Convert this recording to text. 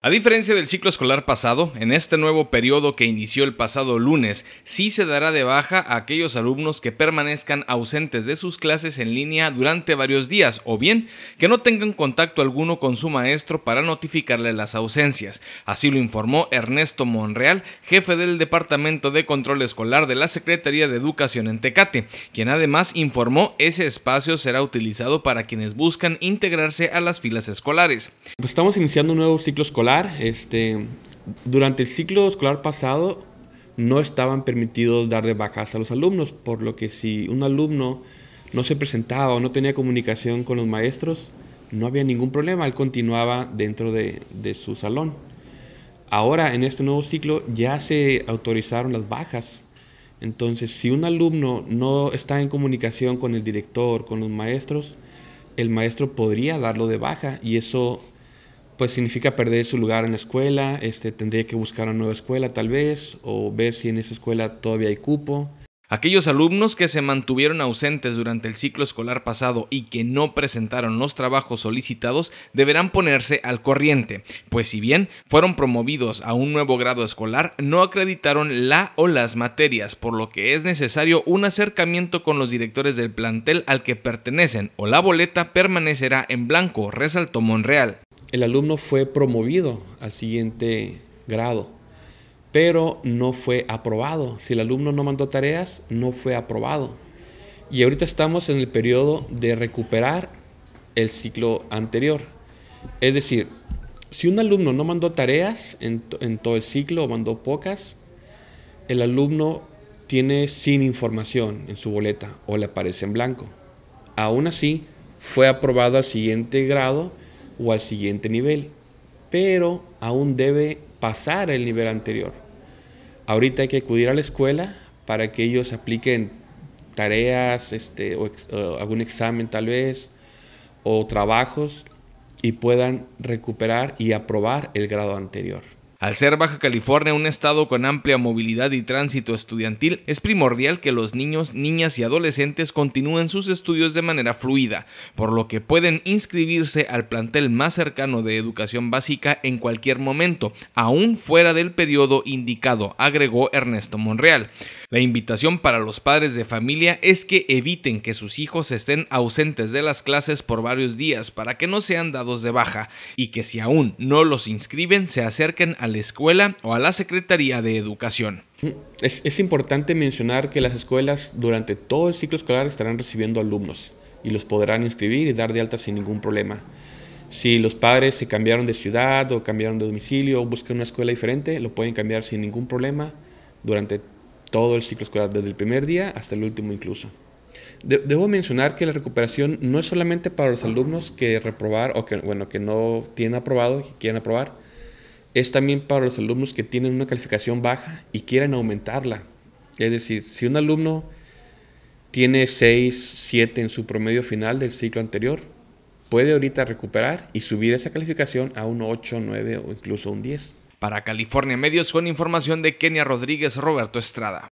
A diferencia del ciclo escolar pasado, en este nuevo periodo que inició el pasado lunes, sí se dará de baja a aquellos alumnos que permanezcan ausentes de sus clases en línea durante varios días o bien que no tengan contacto alguno con su maestro para notificarle las ausencias. Así lo informó Ernesto Monreal, jefe del Departamento de Control Escolar de la Secretaría de Educación en Tecate, quien además informó ese espacio será utilizado para quienes buscan integrarse a las filas escolares. Pues estamos iniciando un nuevo ciclo escolar este, durante el ciclo escolar pasado no estaban permitidos dar de bajas a los alumnos, por lo que si un alumno no se presentaba o no tenía comunicación con los maestros, no había ningún problema, él continuaba dentro de, de su salón. Ahora, en este nuevo ciclo, ya se autorizaron las bajas. Entonces, si un alumno no está en comunicación con el director, con los maestros, el maestro podría darlo de baja y eso pues significa perder su lugar en la escuela, este, tendría que buscar una nueva escuela tal vez, o ver si en esa escuela todavía hay cupo. Aquellos alumnos que se mantuvieron ausentes durante el ciclo escolar pasado y que no presentaron los trabajos solicitados deberán ponerse al corriente, pues si bien fueron promovidos a un nuevo grado escolar, no acreditaron la o las materias, por lo que es necesario un acercamiento con los directores del plantel al que pertenecen o la boleta permanecerá en blanco, resaltó Monreal el alumno fue promovido al siguiente grado, pero no fue aprobado. Si el alumno no mandó tareas, no fue aprobado. Y ahorita estamos en el periodo de recuperar el ciclo anterior. Es decir, si un alumno no mandó tareas en, todo el ciclo o mandó pocas, el alumno tiene sin información en su boleta o le aparece en blanco. Aún así, fue aprobado al siguiente grado, o al siguiente nivel, pero aún debe pasar el nivel anterior. Ahorita hay que acudir a la escuela para que ellos apliquen tareas este, algún examen tal vez o trabajos y puedan recuperar y aprobar el grado anterior. Al ser Baja California un estado con amplia movilidad y tránsito estudiantil, es primordial que los niños, niñas y adolescentes continúen sus estudios de manera fluida, por lo que pueden inscribirse al plantel más cercano de educación básica en cualquier momento, aún fuera del periodo indicado, agregó Ernesto Monreal. La invitación para los padres de familia es que eviten que sus hijos estén ausentes de las clases por varios días para que no sean dados de baja y que si aún no los inscriben se acerquen a la escuela o a la Secretaría de Educación. Mm, es, importante mencionar que las escuelas durante todo el ciclo escolar estarán recibiendo alumnos y los podrán inscribir y dar de alta sin ningún problema. Si los padres se cambiaron de ciudad o cambiaron de domicilio o buscan una escuela diferente, lo pueden cambiar sin ningún problema durante todo el ciclo escolar, desde el primer día hasta el último incluso. debo mencionar que la recuperación no es solamente para los alumnos que reprobar o que, bueno, que no tienen aprobado y quieren aprobar, es también para los alumnos que tienen una calificación baja y quieren aumentarla. Es decir, si un alumno tiene 6, 7 en su promedio final del ciclo anterior, puede ahorita recuperar y subir esa calificación a un 8, 9 o incluso un 10. Para California Medios con información de Kenia Rodríguez Roberto Estrada.